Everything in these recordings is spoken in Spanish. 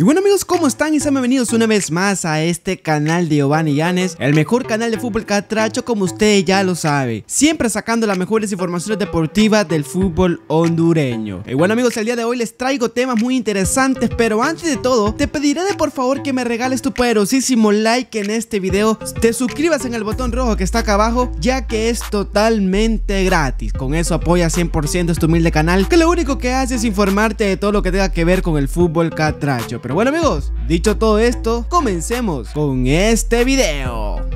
Y bueno amigos, ¿cómo están? Y sean bienvenidos una vez más a este canal de Giovanni Yanes El mejor canal de fútbol catracho como usted ya lo sabe Siempre sacando las mejores informaciones deportivas del fútbol hondureño Y bueno amigos, el día de hoy les traigo temas muy interesantes Pero antes de todo, te pediré de por favor que me regales tu poderosísimo like en este video Te suscribas en el botón rojo que está acá abajo Ya que es totalmente gratis Con eso apoya 100% este humilde canal Que lo único que hace es informarte de todo lo que tenga que ver con el fútbol catracho pero bueno amigos, dicho todo esto, comencemos con este video.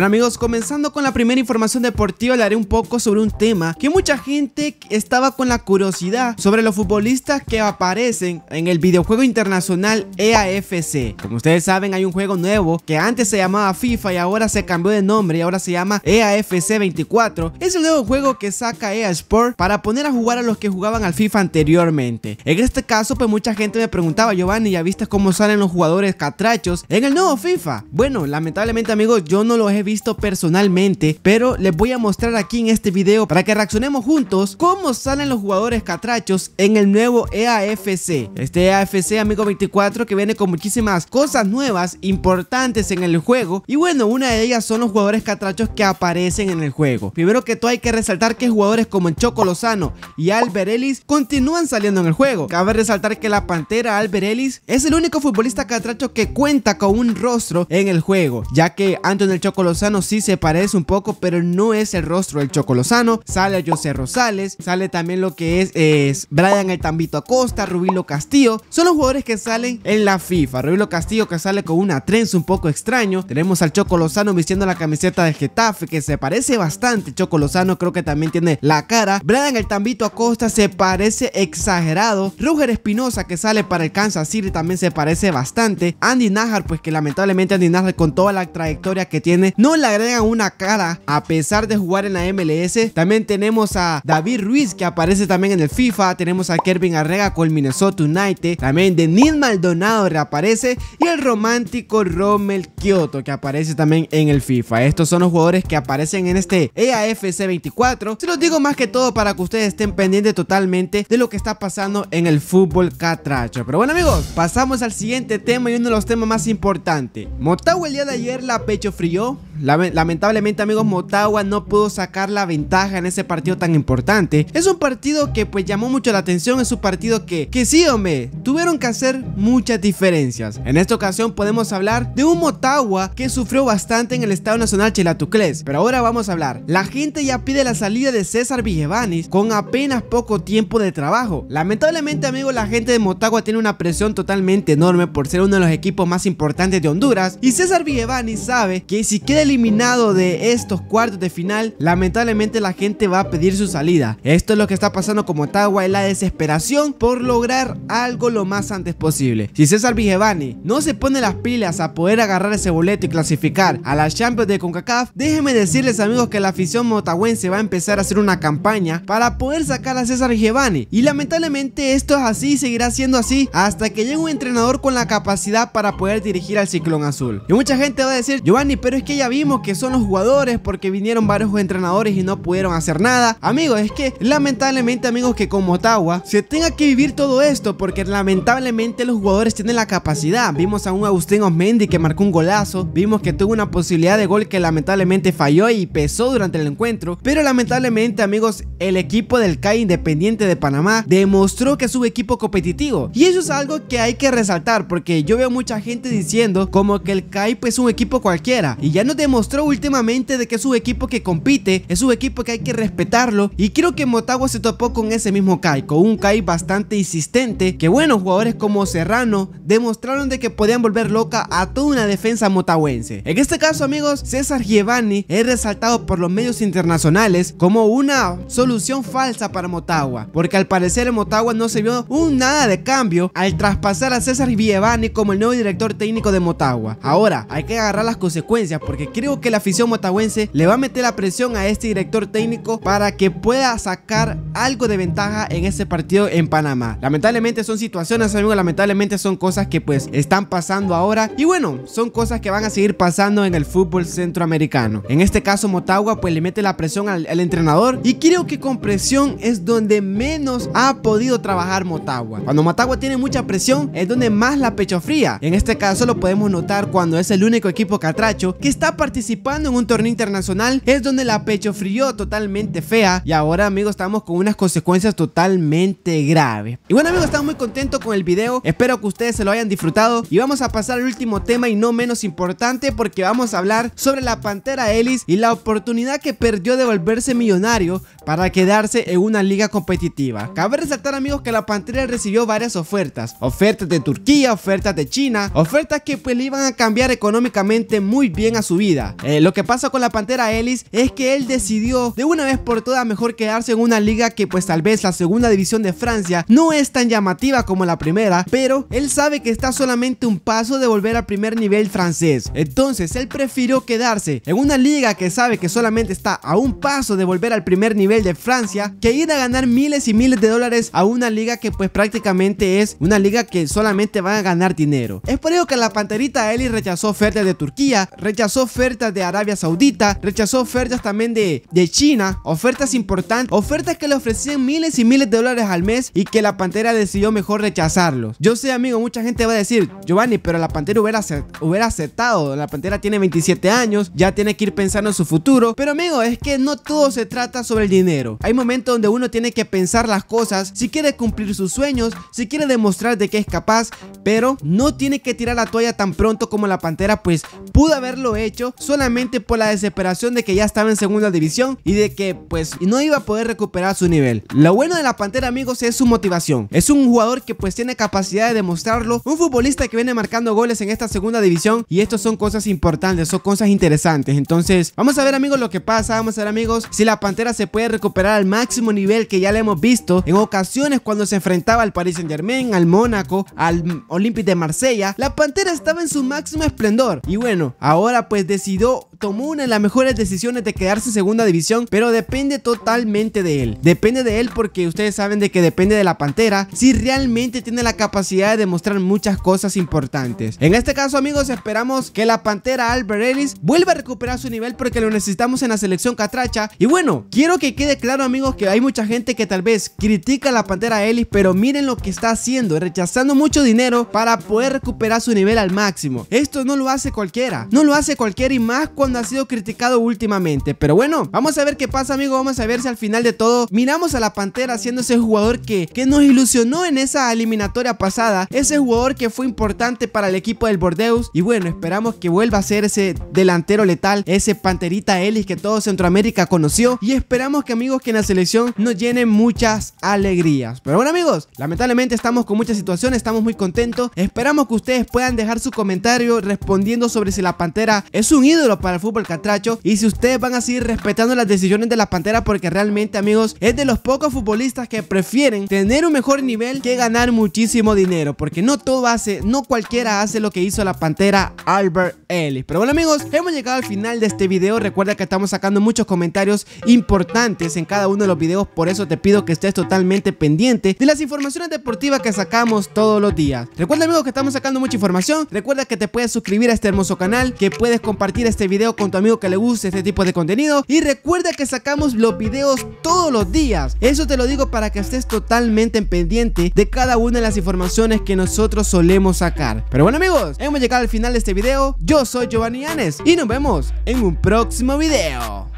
Bueno amigos, comenzando con la primera información deportiva, le haré un poco sobre un tema que mucha gente estaba con la curiosidad sobre los futbolistas que aparecen en el videojuego internacional EAFC. Como ustedes saben, hay un juego nuevo que antes se llamaba FIFA y ahora se cambió de nombre y ahora se llama EAFC 24. Es el nuevo juego que saca EA Sport para poner a jugar a los que jugaban al FIFA anteriormente. En este caso, pues mucha gente me preguntaba, Giovanni, ¿ya viste cómo salen los jugadores catrachos en el nuevo FIFA? Bueno, lamentablemente amigos, yo no lo he visto visto personalmente, pero les voy a mostrar aquí en este video para que reaccionemos juntos cómo salen los jugadores catrachos en el nuevo EAFC. Este EAFC Amigo 24 que viene con muchísimas cosas nuevas, importantes en el juego y bueno, una de ellas son los jugadores catrachos que aparecen en el juego. Primero que todo hay que resaltar que jugadores como el Choco Lozano y Albert Ellis continúan saliendo en el juego. Cabe resaltar que la Pantera Alber Ellis es el único futbolista catracho que cuenta con un rostro en el juego, ya que en el Choco Lozano si sí se parece un poco, pero no es el rostro del Choco Sale José Rosales, sale también lo que es, es Brian el Tambito Acosta, Rubilo Castillo. Son los jugadores que salen en la FIFA. Rubilo Castillo que sale con una trenza un poco extraño. Tenemos al Choco vistiendo la camiseta de Getafe, que se parece bastante. Choco creo que también tiene la cara. Brian el Tambito Acosta se parece exagerado. Ruger Espinosa que sale para el Kansas City también se parece bastante. Andy Najar, pues que lamentablemente Andy Najar con toda la trayectoria que tiene, no le agregan una cara a pesar de jugar en la MLS. También tenemos a David Ruiz que aparece también en el FIFA. Tenemos a Kervin Arrega con Minnesota United. También Denis Maldonado reaparece. Y el romántico Rommel Kyoto que aparece también en el FIFA. Estos son los jugadores que aparecen en este EAFC 24. Se los digo más que todo para que ustedes estén pendientes totalmente de lo que está pasando en el fútbol catracho. Pero bueno amigos, pasamos al siguiente tema y uno de los temas más importantes. Motagua el día de ayer la pecho frío lamentablemente amigos Motagua no pudo sacar la ventaja en ese partido tan importante. Es un partido que pues llamó mucho la atención, es un partido que, que sí hombre, tuvieron que hacer muchas diferencias. En esta ocasión podemos hablar de un Motagua que sufrió bastante en el Estado Nacional Chilatuclés, pero ahora vamos a hablar. La gente ya pide la salida de César Villevanis con apenas poco tiempo de trabajo. Lamentablemente amigos la gente de Motagua tiene una presión totalmente enorme por ser uno de los equipos más importantes de Honduras y César Villevanis sabe que si queda el eliminado de estos cuartos de final, lamentablemente la gente va a pedir su salida. Esto es lo que está pasando con Motagua, y la desesperación por lograr algo lo más antes posible. Si César Vigevani no se pone las pilas a poder agarrar ese boleto y clasificar a la Champions de CONCACAF, déjenme decirles amigos que la afición motagüense va a empezar a hacer una campaña para poder sacar a César Vigevani. Y lamentablemente esto es así y seguirá siendo así hasta que llegue un entrenador con la capacidad para poder dirigir al Ciclón Azul. Y mucha gente va a decir, Giovanni, pero es que ya vi vimos que son los jugadores porque vinieron varios entrenadores y no pudieron hacer nada. Amigos, es que lamentablemente, amigos, que con Motagua se tenga que vivir todo esto porque lamentablemente los jugadores tienen la capacidad. Vimos a un Agustín Osmendi que marcó un golazo, vimos que tuvo una posibilidad de gol que lamentablemente falló y pesó durante el encuentro, pero lamentablemente, amigos, el equipo del CAI Independiente de Panamá demostró que es un equipo competitivo y eso es algo que hay que resaltar porque yo veo mucha gente diciendo como que el CAI pues es un equipo cualquiera y ya no demostró mostró últimamente de que es un equipo que compite, es un equipo que hay que respetarlo y creo que Motagua se topó con ese mismo Kai, con un Kai bastante insistente, que buenos jugadores como Serrano demostraron de que podían volver loca a toda una defensa motahuense. En este caso amigos, César Giovanni es resaltado por los medios internacionales como una solución falsa para Motagua, porque al parecer en Motagua no se vio un nada de cambio al traspasar a César Giovanni como el nuevo director técnico de Motagua. Ahora, hay que agarrar las consecuencias porque creo que la afición motahuense le va a meter la presión a este director técnico para que pueda sacar algo de ventaja en este partido en Panamá. Lamentablemente son situaciones, amigos, lamentablemente son cosas que pues están pasando ahora y bueno, son cosas que van a seguir pasando en el fútbol centroamericano. En este caso Motagua pues le mete la presión al, al entrenador y creo que con presión es donde menos ha podido trabajar Motagua. Cuando Motagua tiene mucha presión es donde más la pecho fría. En este caso lo podemos notar cuando es el único equipo catracho que está participando en un torneo internacional es donde la pecho frío totalmente fea y ahora amigos estamos con unas consecuencias totalmente graves. Y bueno amigos estamos muy contentos con el video, espero que ustedes se lo hayan disfrutado y vamos a pasar al último tema y no menos importante porque vamos a hablar sobre la Pantera Ellis y la oportunidad que perdió de volverse millonario para quedarse en una liga competitiva. Cabe resaltar amigos que la Pantera recibió varias ofertas, ofertas de Turquía, ofertas de China, ofertas que pues le iban a cambiar económicamente muy bien a su vida eh, lo que pasa con la Pantera Ellis es que él decidió de una vez por todas mejor quedarse en una liga que pues tal vez la segunda división de Francia no es tan llamativa como la primera, pero él sabe que está solamente un paso de volver al primer nivel francés. Entonces él prefirió quedarse en una liga que sabe que solamente está a un paso de volver al primer nivel de Francia que ir a ganar miles y miles de dólares a una liga que pues prácticamente es una liga que solamente va a ganar dinero. Es por eso que la Panterita Ellis rechazó ofertas de Turquía, rechazó ofertas ofertas de Arabia Saudita, rechazó ofertas también de, de China, ofertas importantes, ofertas que le ofrecían miles y miles de dólares al mes y que la Pantera decidió mejor rechazarlos. Yo sé, amigo, mucha gente va a decir, Giovanni, pero la Pantera hubiera, hubiera aceptado, la Pantera tiene 27 años, ya tiene que ir pensando en su futuro, pero amigo, es que no todo se trata sobre el dinero. Hay momentos donde uno tiene que pensar las cosas, si quiere cumplir sus sueños, si quiere demostrar de que es capaz, pero no tiene que tirar la toalla tan pronto como la Pantera pues pudo haberlo hecho solamente por la desesperación de que ya estaba en segunda división y de que pues no iba a poder recuperar su nivel. Lo bueno de la Pantera amigos es su motivación. Es un jugador que pues tiene capacidad de demostrarlo, un futbolista que viene marcando goles en esta segunda división y estos son cosas importantes, son cosas interesantes. Entonces vamos a ver amigos lo que pasa, vamos a ver amigos si la Pantera se puede recuperar al máximo nivel que ya le hemos visto en ocasiones cuando se enfrentaba al Paris Saint Germain, al Mónaco, al Olympique de Marsella. La Pantera estaba en su máximo esplendor y bueno, ahora pues de decidió tomó una de las mejores decisiones de quedarse en segunda división, pero depende totalmente de él. Depende de él porque ustedes saben de que depende de la Pantera si realmente tiene la capacidad de demostrar muchas cosas importantes. En este caso, amigos, esperamos que la Pantera Albert Ellis vuelva a recuperar su nivel porque lo necesitamos en la selección catracha. Y bueno, quiero que quede claro, amigos, que hay mucha gente que tal vez critica a la Pantera Ellis, pero miren lo que está haciendo, rechazando mucho dinero para poder recuperar su nivel al máximo. Esto no lo hace cualquiera, no lo hace cualquiera y más cuando ha sido criticado últimamente. Pero bueno, vamos a ver qué pasa, amigos, Vamos a ver si al final de todo miramos a la Pantera siendo ese jugador que, que nos ilusionó en esa eliminatoria pasada. Ese jugador que fue importante para el equipo del Bordeus. Y bueno, esperamos que vuelva a ser ese delantero letal, ese Panterita Ellis que todo Centroamérica conoció. Y esperamos que, amigos, que en la selección nos llenen muchas alegrías. Pero bueno, amigos, lamentablemente estamos con muchas situaciones, estamos muy contentos. Esperamos que ustedes puedan dejar su comentario respondiendo sobre si la Pantera es un ídolo para fútbol catracho y si ustedes van a seguir respetando las decisiones de las Pantera, porque realmente amigos es de los pocos futbolistas que prefieren tener un mejor nivel que ganar muchísimo dinero porque no todo hace, no cualquiera hace lo que hizo la Pantera Albert Ellis. Pero bueno amigos, hemos llegado al final de este video, recuerda que estamos sacando muchos comentarios importantes en cada uno de los videos, por eso te pido que estés totalmente pendiente de las informaciones deportivas que sacamos todos los días. Recuerda amigos que estamos sacando mucha información, recuerda que te puedes suscribir a este hermoso canal, que puedes compartir este video con tu amigo que le guste este tipo de contenido. Y recuerda que sacamos los videos todos los días. Eso te lo digo para que estés totalmente pendiente de cada una de las informaciones que nosotros solemos sacar. Pero bueno amigos, hemos llegado al final de este video. Yo soy Giovanni Anes y nos vemos en un próximo video.